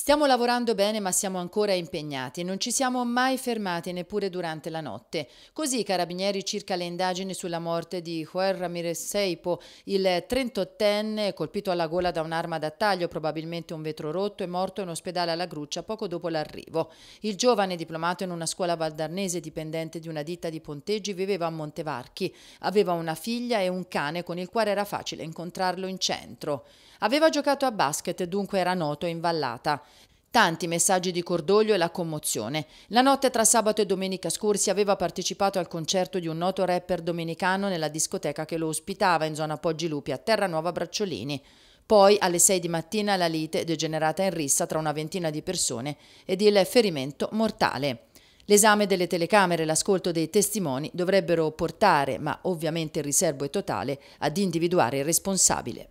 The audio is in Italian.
Stiamo lavorando bene ma siamo ancora impegnati, non ci siamo mai fermati neppure durante la notte. Così i carabinieri circa le indagini sulla morte di Juan Ramirez Seipo, il 38enne colpito alla gola da un'arma da taglio, probabilmente un vetro rotto, è morto in ospedale alla Gruccia poco dopo l'arrivo. Il giovane, diplomato in una scuola valdarnese dipendente di una ditta di ponteggi, viveva a Montevarchi. Aveva una figlia e un cane con il quale era facile incontrarlo in centro. Aveva giocato a basket, dunque era noto in vallata. Tanti messaggi di cordoglio e la commozione. La notte tra sabato e domenica scorsi aveva partecipato al concerto di un noto rapper domenicano nella discoteca che lo ospitava in zona Poggi Lupi a Terranuova Bracciolini. Poi alle 6 di mattina la lite degenerata in rissa tra una ventina di persone ed il ferimento mortale. L'esame delle telecamere e l'ascolto dei testimoni dovrebbero portare, ma ovviamente il riservo è totale, ad individuare il responsabile.